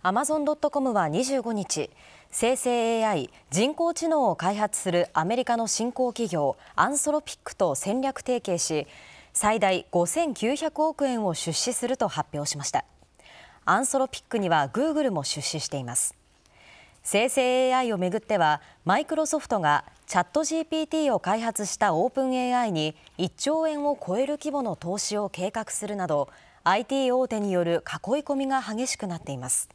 アマゾン・ドット・コムは25日生成 AI 人工知能を開発するアメリカの新興企業アンソロピックと戦略提携し最大5900億円を出資すると発表しましたアンソロピックにはグーグルも出資しています生成 AI をめぐってはマイクロソフトがチャット GPT を開発したオープン AI に1兆円を超える規模の投資を計画するなど IT 大手による囲い込みが激しくなっています